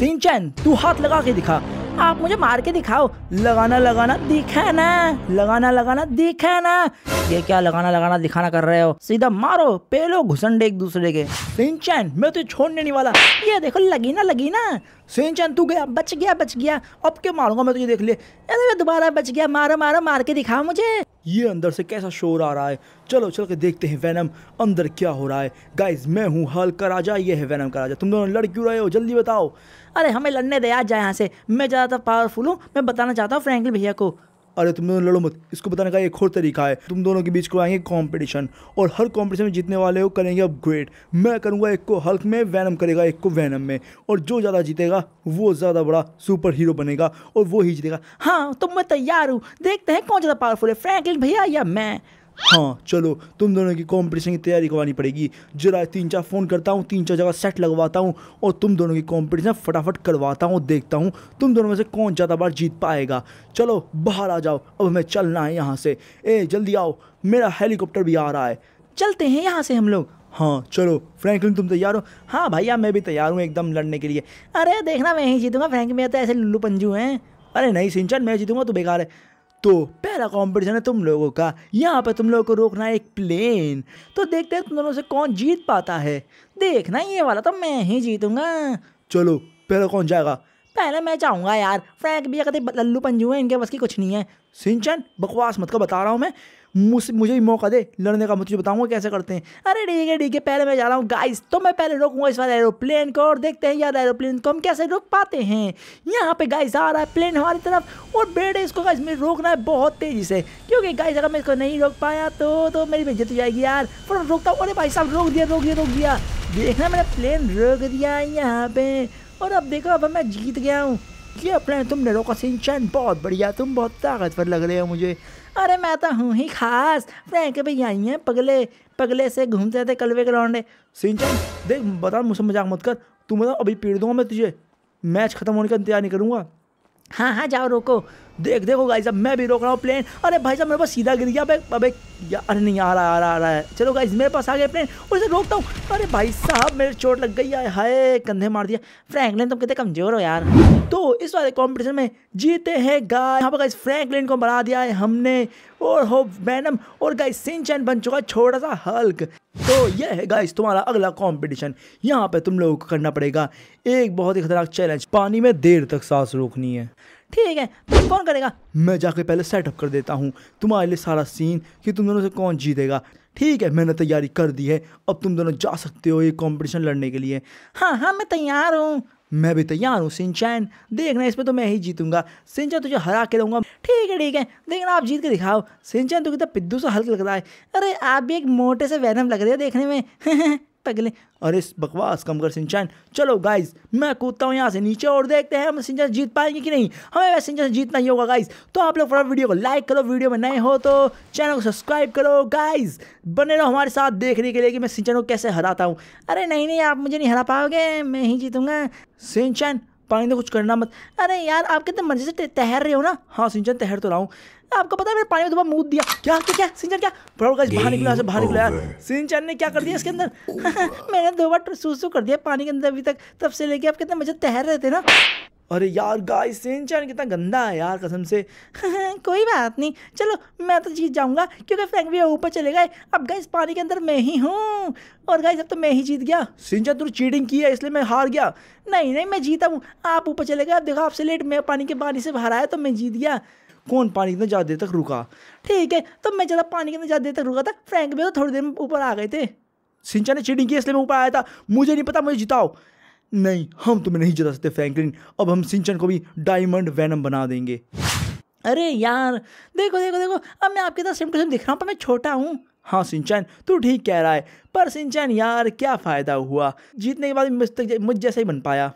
सिंचन तू हाथ लगा के दिखा आप मुझे मार के दिखाओ लगाना लगाना ना लगाना लगाना ना ये क्या लगाना लगाना दिखाना कर रहे हो सीधा मारो पेलो घुसंडे एक दूसरे के सिंचन मैं तुझे छोड़ने नहीं वाला ये देखो लगी ना लगी ना सिंचन तू गया बच गया बच गया अब क्या मारूंगा मैं तुझे देख ले अरे दोबारा बच गया मारो मारो मार के दिखाओ मुझे ये अंदर से कैसा शोर आ रहा है चलो चल के देखते हैं वैनम अंदर क्या हो रहा है गाइज मैं हूँ हल का राजा ये है वैनम का राजा तुम दोनों लड़ क्यों रहे हो जल्दी बताओ अरे हमें लड़ने दे आज जाए यहाँ से मैं ज़्यादातर पावरफुल हूँ मैं बताना चाहता हूँ फ्रेंकली भैया को अरे तुम दोनों लड़ो मत इसको बताने का एक और तरीका है तुम दोनों के बीच को आएंगे कॉम्पिटिशन और हर कॉम्पिटिशन में जीतने वाले हो करेंगे अपग्रेड मैं करूँगा एक को हल्क में वैनम करेगा एक को वैनम में और जो ज़्यादा जीतेगा वो ज़्यादा बड़ा सुपर हीरो बनेगा और वो ही जीतेगा हाँ तो मैं तैयार हूँ देखते हैं कौन ज़्यादा पावरफुल है फ्रैंकलिन भैया या मैं हाँ चलो तुम दोनों की कॉम्पिटिशन की तैयारी करवानी पड़ेगी जरा तीन चार फ़ोन करता हूँ तीन चार जगह सेट लगवाता हूँ और तुम दोनों की कॉम्पिटिशन फटाफट करवाता हूँ देखता हूँ तुम दोनों में से कौन ज़्यादा बार जीत पाएगा चलो बाहर आ जाओ अब हमें चलना है यहाँ से ए जल्दी आओ मेरा हेलीकॉप्टर भी आ रहा है चलते हैं यहाँ से हम लोग हाँ चलो फ्रैंकलिन तुम तैयार हो हाँ भैया मैं भी तैयार हूँ एकदम लड़ने के लिए अरे देखना मैं ही जीतूंगा फ्रैंक मेरा तो ऐसे लुल्लू पंजू हैं अरे नहीं सिंचन मैं जीतूंगा तो बेकार है तो पहला कंपटीशन है तुम लोगों का यहाँ पर तुम लोगों को रोकना है एक प्लेन तो देखते हैं तुम दोनों से कौन जीत पाता है देखना ये वाला तो मैं ही जीतूंगा चलो पहले कौन जाएगा पहले मैं चाहूंगा यार फ्रैंक भी अगर लल्लू पंजू है इनके बस की कुछ नहीं है सिंचन बकवास मत को बता रहा हूँ मैं मुझे भी मौका दे लड़ने का मुझे बताऊंगा कैसे करते हैं अरे ठीक है ठीक है पहले मैं जा रहा हूँ गाइस तो मैं पहले रोकूंगा इस बार एरोप्लेन को और देखते हैं यार एरोप्लेन को हम कैसे रोक पाते हैं यहाँ पे गाइस आ रहा है प्लेन हमारी तरफ और बेटे इसको गाइस में रोकना है बहुत तेज़ी से क्योंकि गाइस अगर मैं इसको नहीं रोक पाया तो तो मेरी बेजती हो जाएगी यार पर रोकता हूँ अरे भाई साहब रोक दिया रोक दिया रोक दिया देखना मैंने प्लेन रोक दिया है यहाँ पे और अब देखो अब मैं जीत गया हूँ ये अपने तुम ने रोका सिंचन बहुत बढ़िया तुम बहुत ताकतवर लग रहे हो मुझे अरे मैं तो हूँ ही खास फ्रैंक भी आई हैं पगले पगले से घूमते थे कलवे के लौंडे सिंचन देख बता मुझसे मजाक मत कर तुम बताओ अभी पीड़ दूंगा मैं तुझे मैच खत्म होने का इंतजार नहीं करूँगा हाँ हाँ जाओ रोको देख देखो गाइज अब मैं भी रोक रहा हूँ प्लेन अरे भाई साहब मेरे पास सीधा गिर गया अबे अबे अरे नहीं आ रहा आ रहा आ रहा है चलो गाइज मेरे पास आ गया प्लेन उसे रोकता हूँ अरे भाई साहब मेरे चोट लग गई है हाय कंधे मार दिया फ्रैंकलिन तुम कितने कमजोर हो यार तो इस वाले कॉम्पिटिशन में जीते हैं गाय यहाँ पर गाइस फ्रैंकलिन को बढ़ा दिया है हमने और हो मैडम और गाइज सिंचन बन चुका छोटा सा हल्क तो ये है गाइस तुम्हारा अगला कंपटीशन यहाँ पे तुम लोगों को करना पड़ेगा एक बहुत ही खतरनाक चैलेंज पानी में देर तक सांस रोकनी है ठीक है कौन करेगा मैं जाके पहले सेटअप कर देता हूँ तुम्हारे लिए सारा सीन कि तुम दोनों से कौन जीतेगा ठीक है मैंने तैयारी कर दी है अब तुम दोनों जा सकते हो ये कॉम्पिटिशन लड़ने के लिए हाँ हाँ मैं तैयार हूँ मैं भी तैयार हूँ सिंचैन देखना इसमें तो मैं ही जीतूंगा सिंचैन तुझे हरा के रहूँगा ठीक है ठीक है देखना आप जीत के दिखाओ सिंचैन तो कितना पिद्दू सा हल्क लग रहा है अरे आप भी एक मोटे से वैनम लग रहे हो देखने में पगले और इस बकवास कम कर सिंचन चलो गाइज मैं कूदता हूँ यहाँ से नीचे और देखते हैं हम सिंचन जीत पाएंगे कि नहीं हमें वैसे सिंचन जीतना ही होगा गाइज तो आप लोग फटाफट वीडियो को लाइक करो वीडियो में नए हो तो चैनल को सब्सक्राइब करो गाइज बने रहो हमारे साथ देखने के लिए कि मैं सिंचन को कैसे हराता हूँ अरे नहीं नहीं आप मुझे नहीं हरा पाओगे मैं ही जीतूँगा सिंचन पानी तो कुछ करना मत अरे यार आप कितने मजे से तैर रहे हो ना हाँ सिंचन तैर तो रहा हूँ आपको पता है मैंने पानी में दोबारा मुँह दिया क्या क्या क्या सिंचन क्या बड़ा गाइस बाहर निकला से बाहर निकला यार सिंचन ने क्या कर दिया इसके अंदर मैंने दो बार सूसू कर दिया पानी के अंदर अभी तक तब से लेके आप कितने मजे तैर रहे थे ना अरे यार गाय सिंचन कितना गंदा है यार कसम से कोई बात नहीं चलो मैं तो जीत जाऊंगा क्योंकि फ्रैंक भी ऊपर चले गए अब गाइस पानी के अंदर मैं ही हूँ और गाइस अब तो मैं ही जीत गया सिंचन तू चीटिंग की है इसलिए मैं हार गया नहीं नहीं मैं जीता हूँ आप ऊपर चले गए अब देखो आपसे लेट मैं पानी के पानी से बाहर आया तो मैं जीत गया कौन पानी इतना ज़्यादा देर तक रुका ठीक है तो मैं ज़्यादा पानी के अंदर ज़्यादा देर तक रुका था फ्रैंक भी तो थोड़ी देर में ऊपर आ गए थे सिंचा ने चीटिंग की इसलिए मैं ऊपर आया था मुझे नहीं पता मुझे जिताओ नहीं हम तुम्हें नहीं जिता सकते फ्रैंकलिन अब हम सिंचन को भी डायमंड वैनम बना देंगे अरे यार देखो देखो देखो अब मैं आपके साथ सेम टू सेम दिख रहा हूँ पर मैं छोटा हूँ हाँ सिंचन तू ठीक कह रहा है पर सिंचन यार क्या फ़ायदा हुआ जीतने के बाद मुझ तक मुझ जैसा ही बन पाया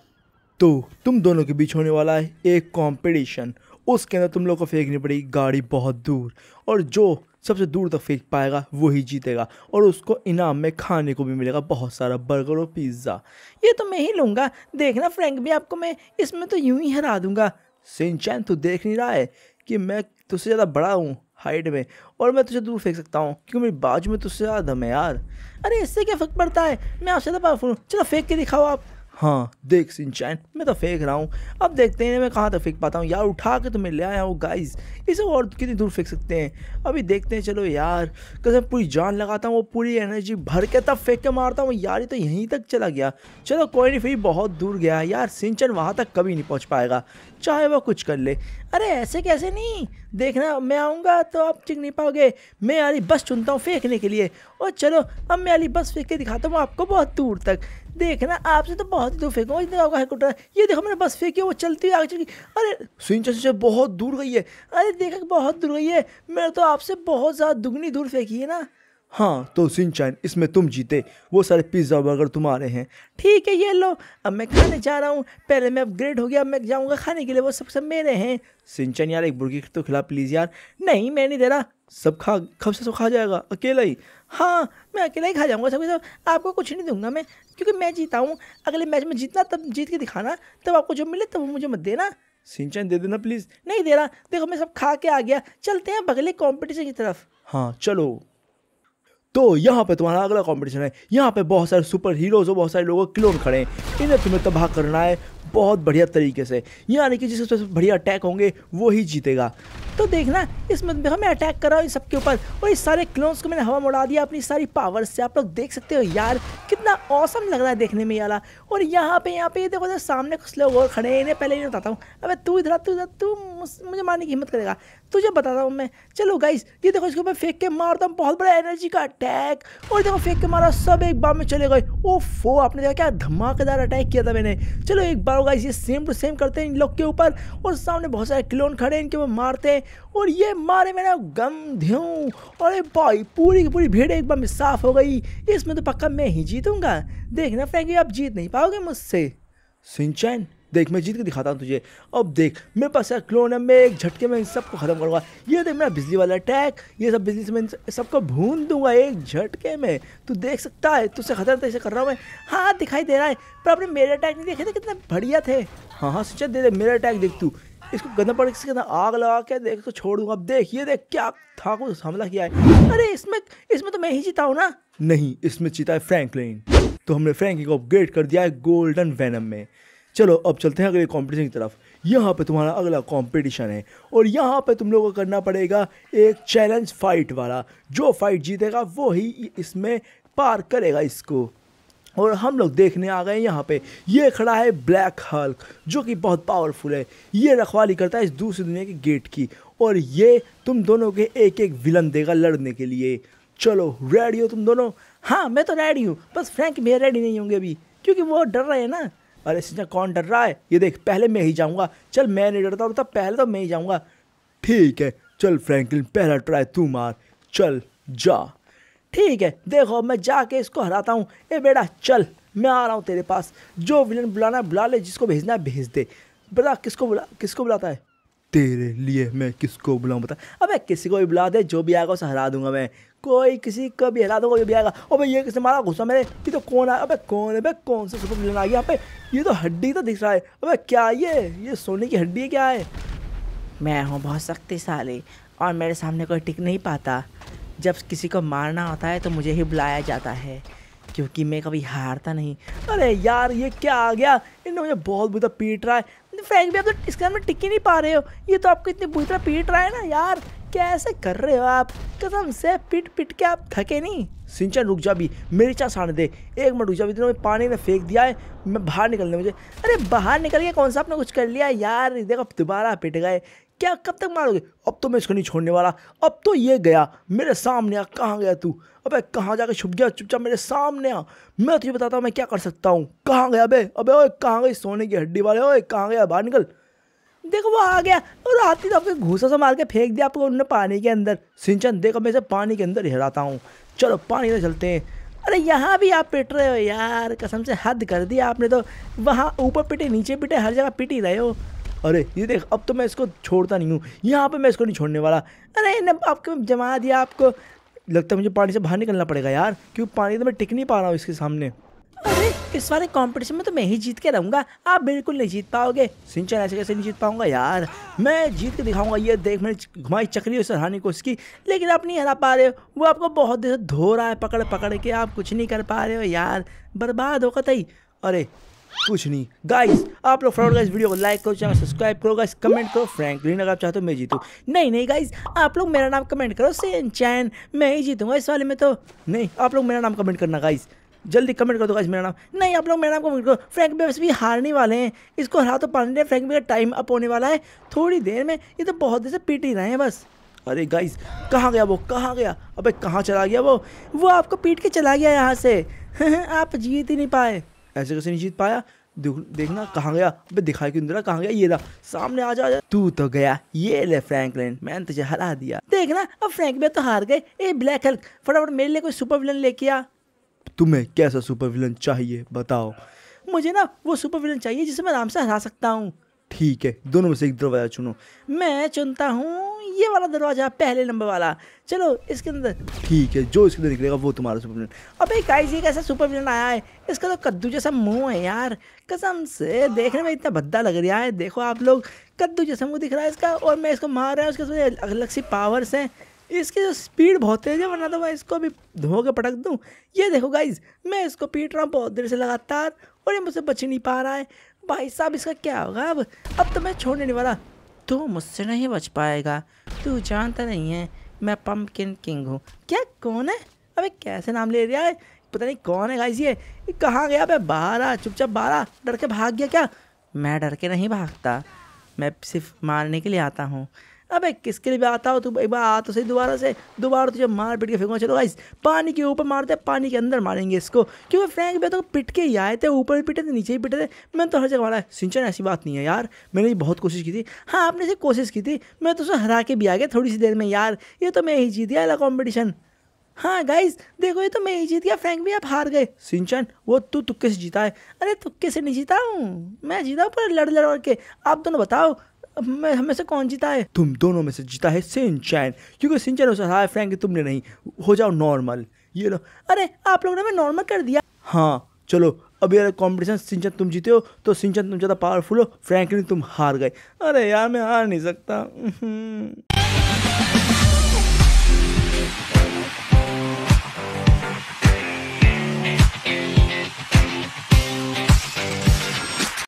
तो तुम दोनों के बीच होने वाला है एक कंपटीशन उसके अंदर तुम लोग को फेंकनी पड़ेगी गाड़ी बहुत दूर और जो सबसे दूर तक फेंक पाएगा वही जीतेगा और उसको इनाम में खाने को भी मिलेगा बहुत सारा बर्गर और पिज़्ज़ा ये तो मैं ही लूँगा देखना फ्रेंक भी आपको मैं इसमें तो यूं ही हरा दूंगा सिंचैन तो देख नहीं रहा है कि मैं तुझसे ज़्यादा बड़ा हूँ हाइट में और मैं तुझे दूर फेंक सकता हूँ क्योंकि मेरी बाजू में तुझसे ज़्यादा दम है यार अरे इससे क्या फ़र्क पड़ता है मैं आपसे ज़्यादा पावरफुल हूँ चलो फेंक के दिखाओ आप हाँ देख सिंचैन मैं तो फेंक रहा हूँ अब देखते हैं मैं कहाँ तक फेंक पाता हूँ यार उठा के तो मैं ले आया हूँ गाइज इसे और कितनी दूर फेंक सकते हैं अभी देखते हैं चलो यार कैसे पूरी जान लगाता हूँ वो पूरी एनर्जी भर के तब फेंक के मारता हूँ यार ये तो यहीं तक चला गया चलो कोई नहीं फिर बहुत दूर गया यार सिंचन वहाँ तक कभी नहीं पहुँच पाएगा चाहे वह कुछ कर ले अरे ऐसे कैसे नहीं देखना मैं आऊँगा तो आप चिक नहीं पाओगे मैं यारी बस चुनता हूँ फेंकने के लिए और चलो अब मैं अली बस फेंक के दिखाता हूँ आपको बहुत दूर तक देखना आपसे तो बहुत ही दूर फेंका इतने आपका हेलीकॉप्टर ये देखो मैंने बस फेंकी वो चलती हुई आगे गई अरे सिंचा सिंचा बहुत दूर गई है अरे देखा बहुत दूर गई है मैंने तो आपसे बहुत ज़्यादा दुगनी दूर फेंकी है ना हाँ तो सिंचैन इसमें तुम जीते वो सारे पिज़्ज़ा बर्गर तुम्हारे हैं ठीक है ये लो अब मैं खाने जा रहा हूँ पहले मैं अपग्रेड हो गया अब मैं जाऊँगा खाने के लिए वो सब सब मेरे हैं सिंचन यार एक बुर्गी तो खिला प्लीज़ यार नहीं मैं नहीं दे रहा सब खा खब से सब खा जाएगा अकेला ही हाँ मैं अकेला ही खा जाऊँगा सब सब आपको कुछ नहीं दूंगा मैं क्योंकि मैं जीता हूँ अगले मैच में जीतना तब जीत के दिखाना तब आपको जो मिले तब मुझे मत देना सिंचन दे देना प्लीज़ नहीं दे रहा देखो मैं सब खा के आ गया चलते हैं अगले कॉम्पिटिशन की तरफ हाँ चलो तो यहाँ पे तुम्हारा अगला कॉम्पिटिशन है यहाँ पे बहुत सारे सुपर हीरोज और बहुत सारे लोग क्लोन खड़े हैं इन्हें तुम्हें तबाह करना है बहुत बढ़िया तरीके से यानी कि जिसके सबसे बढ़िया अटैक होंगे वो ही जीतेगा तो देखना इसमें हमें अटैक करा इन सबके ऊपर और इस सारे क्लोन्स को मैंने हवा उड़ा दिया अपनी सारी पावर से आप लोग देख सकते हो यार कितना औसम लग रहा है देखने में यारा और यहाँ पे यहाँ पे ये देखो सामने कुछ लोग और खड़े हैं इन्हें पहले ही बताता हूँ अब तू इधर तू इधर तू मुझे मारने की हिम्मत करेगा तुझे बताता हूँ मैं चलो गाइस ये देखो इसको मैं फेंक के मारता तो हूँ बहुत बड़ा एनर्जी का अटैक और देखो फेंक के मारा सब एक बार में चले गए ओ फो आपने देखा क्या धमाकेदार अटैक किया था मैंने चलो एक बार गाइस ये सेम टू सेम करते हैं इन लोग के ऊपर और सामने बहुत सारे क्लोन खड़े हैं इनके ऊपर मारते हैं और ये मारे मैंने गम ध्यू और भाई पूरी की पूरी भीड़ एक बार में साफ हो गई इसमें तो पक्का मैं ही जीतूंगा देखना फ्रेंकी आप जीत नहीं पाओगे मुझसे सिंचन देख मैं जीत के दिखाता हूँ तुझे अब देख मेरे पास यार क्लोन है मैं एक झटके में इन सबको ख़त्म करूँगा ये देख मेरा बिजली वाला अटैक ये सब बिजली से मैं सबको भून दूंगा एक झटके में तू देख सकता है तुझसे खतरा तैसे कर रहा हूँ मैं हाँ दिखाई दे रहा है पर आपने मेरे अटैक नहीं देखे थे कितने बढ़िया थे हाँ हाँ सोचा दे दे मेरा अटैक देख तू इसको गंदा पड़ के ना आग लगा के देख तो छोड़ दूंगा अब देख ये देख क्या था कुछ हमला किया है अरे इसमें इसमें तो मैं ही जीता हूँ ना नहीं इसमें जीता है फ्रैंकलिन तो हमने फ्रैंकी को अपग्रेड कर दिया है गोल्डन वैनम में चलो अब चलते हैं अगले कॉम्पिटिशन की तरफ यहाँ पे तुम्हारा अगला कंपटीशन है और यहाँ पे तुम लोगों को करना पड़ेगा एक चैलेंज फाइट वाला जो फाइट जीतेगा वो ही इसमें पार करेगा इसको और हम लोग देखने आ गए यहाँ पे ये खड़ा है ब्लैक हल्क जो कि बहुत पावरफुल है ये रखवाली करता है इस दूसरी दुनिया के गेट की और ये तुम दोनों के एक एक विलन देगा लड़ने के लिए चलो रेडी हो तुम दोनों हाँ मैं तो रेडी हूँ बस फ्रैंक मेरे रेडी नहीं होंगे अभी क्योंकि वो डर रहे हैं ना अरे सिंचा कौन डर रहा है ये देख पहले मैं ही जाऊँगा चल मैं नहीं डरता तब पहले तो मैं ही जाऊँगा ठीक है चल फ्रैंकलिन पहला ट्राई तू मार चल जा ठीक है देखो मैं जाके इसको हराता हूँ ए बेटा चल मैं आ रहा हूँ तेरे पास जो विलन बुलाना बुला ले जिसको भेजना है भेज दे बता किसको बुला किसको बुलाता है तेरे लिए मैं किसको बुलाऊं बता अबे किसी को भी बुला दे जो भी आएगा उसे हरा दूंगा मैं कोई किसी को भी हरा दूंगा जो भी आएगा अबे ये किसने मारा गुस्सा मेरे ये तो कौन है अबे कौन है अबे कौन सा सुपर विलन आ गया यहाँ पे ये तो हड्डी तो दिख रहा है अबे क्या ये ये सोने की हड्डी है क्या है मैं हूँ बहुत शक्तिशाली और मेरे सामने कोई टिक नहीं पाता जब किसी को मारना होता है तो मुझे ही बुलाया जाता है क्योंकि मैं कभी हारता नहीं अरे यार ये क्या आ गया इन्होंने मुझे बहुत बुरा पीट रहा है फैंक भी आप तो इसके में टिक ही नहीं पा रहे हो ये तो आपको इतनी बुरी तरह पीट रहा है ना यार कैसे कर रहे हो आप कसम से पिट पिट के आप थके नहीं सिंचन रुक जा भी मेरी चा सड़ दे एक मिनट रुक जा भी तूने पानी ने फेंक दिया है मैं बाहर निकलने मुझे अरे बाहर निकल गया कौन सा आपने कुछ कर लिया यार देखो दोबारा पिट गए क्या कब तक मारोगे अब तो मैं इसको नहीं छोड़ने वाला अब तो ये गया मेरे सामने आ कहाँ गया तू अबे कहाँ जाके छुप गया चुपचाप मेरे सामने आ मैं तुझे बताता हूँ मैं क्या कर सकता हूँ कहाँ गया अबे अबे ओए कहाँ गई सोने की हड्डी वाले ओए कहाँ गया बाहर निकल देखो वो आ गया और हाथी तो आपके घूसा से मार के फेंक दिया आपको उन्होंने पानी के अंदर सिंचन देखो मैं इसे पानी के अंदर हिराता हूँ चलो पानी से चलते हैं अरे यहाँ भी आप पिट रहे हो यार कसम से हद कर दिया आपने तो वहाँ ऊपर पिटे नीचे पिटे हर जगह पिट ही रहे हो अरे ये देख अब तो मैं इसको छोड़ता नहीं हूँ यहाँ पर मैं इसको नहीं छोड़ने वाला अरे ने आपको जमा दिया आपको लगता है मुझे पानी से बाहर निकलना पड़ेगा यार क्योंकि पानी तो मैं टिक नहीं पा रहा हूँ इसके सामने अरे इस वाले कंपटीशन में तो मैं ही जीत के रहूंगा आप बिल्कुल नहीं जीत पाओगे सिंचन ऐसे कैसे नहीं जीत पाऊंगा यार मैं जीत के दिखाऊंगा ये देख मैंने घुमाई चक्री उसे हराने को उसकी लेकिन आप नहीं हरा पा रहे हो वो आपको बहुत देर से धो रहा है पकड़ पकड़ के आप कुछ नहीं कर पा रहे हो यार बर्बाद होगा तई अरे कुछ नहीं गाइस आप लोग फ्रॉड गाइस वीडियो को लाइक करो चैनल सब्सक्राइब करो गाइस कमेंट करो फ्रैंकलिन अगर आप चाहते हो मैं जीतू नहीं नहीं गाइस आप लोग मेरा नाम कमेंट करो सेन चैन मैं ही जीतूंगा इस वाले में तो नहीं आप लोग मेरा नाम कमेंट करना गाइस जल्दी कमेंट कर दो गाइस मेरा नाम नहीं आप लोग मेरा नाम कमेंट करो फ्रैंक बेब्स भी हारने वाले हैं इसको हरा तो पाने रहे फ्रैंक का टाइम अप होने वाला है थोड़ी देर में ये तो बहुत देर से पीट ही रहे हैं बस अरे गाइस कहाँ गया वो कहाँ गया अबे कहाँ चला गया वो वो आपको पीट के चला गया यहाँ से आप जीत ही नहीं पाए ऐसे कैसे नहीं जीत पाया देखना कहाँ गया अबे दिखा क्यों दे कहाँ गया ये रहा सामने आ जा तू तो गया ये ले फ्रैंकलिन मैंने तुझे हरा दिया देखना अब फ्रैंक में तो हार गए ए ब्लैक हल्क फटाफट मेरे लिए कोई सुपर विलन लेके आ तुम्हें कैसा सुपर विलन चाहिए बताओ मुझे ना वो सुपर विलन चाहिए जिसे मैं आराम से हरा सकता हूँ ठीक है दोनों में से एक दरवाजा चुनो मैं चुनता हूँ ये वाला दरवाजा पहले नंबर वाला चलो इसके अंदर ठीक है जो इसके अंदर निकलेगा वो तुम्हारा सुपर विलन अब एक आई कैसा सुपर विलन आया है इसका तो कद्दू जैसा मुंह है यार कसम से देखने में इतना भद्दा लग रहा है देखो आप लोग कद्दू जैसा मुंह दिख रहा है इसका और मैं इसको मार रहा हूँ उसके अलग सी पावर्स हैं इसकी जो स्पीड बहुत तेज है वरना तो मैं इसको भी धो के पटक दूँ ये देखो गाइज मैं इसको पीट रहा हूँ बहुत देर से लगातार और ये मुझसे बच नहीं पा रहा है भाई साहब इसका क्या होगा अब अब तो मैं छोड़ने नहीं वाला तो मुझसे नहीं बच पाएगा तू जानता नहीं है मैं पम्पकिन किंग हूँ क्या कौन है अबे कैसे नाम ले रहा है पता नहीं कौन है गाइस ये कहाँ गया अबे बाहर आ चुपचाप बाहर आ डर के भाग गया क्या मैं डर के नहीं भागता मैं सिर्फ मारने के लिए आता हूँ अबे किसके लिए भी आता हो तुम एक बार आ तो सही दोबारा से दोबारा तुझे मार पिट के फेंकूंगा चलो गाइस पानी के ऊपर मारते पानी के अंदर मारेंगे इसको क्योंकि फ्रैंक भी तो पिट के ही आए थे ऊपर भी पिटे थे नीचे भी पिटे थे मैंने तो हर जगह मारा है सिंचन ऐसी बात नहीं है यार मैंने भी बहुत कोशिश की थी हाँ आपने से कोशिश की थी मैं तो उसे हरा के भी आ गया थोड़ी सी देर में यार ये तो मैं ही जीत गया अला कॉम्पिटिशन हाँ गाइज देखो ये तो मैं ही जीत गया फ्रैंक भी आप हार गए सिंचन वो तू तुक्के से जीता है अरे तुक्के से नहीं जीता हूँ मैं जीता हूँ पर लड़ लड़ के आप दोनों बताओ अब मैं हमें से कौन जीता है तुम दोनों में से जीता है सिंचैन क्योंकि सिंचैन हो सकता है फ्रैंक तुमने नहीं हो जाओ नॉर्मल ये लो अरे आप लोगों ने हमें नॉर्मल कर दिया हाँ चलो अब यार कॉम्पिटिशन सिंचन तुम जीते हो तो सिंचन तुम ज़्यादा पावरफुल हो फ्रैंकलिन तुम हार गए अरे यार मैं हार नहीं सकता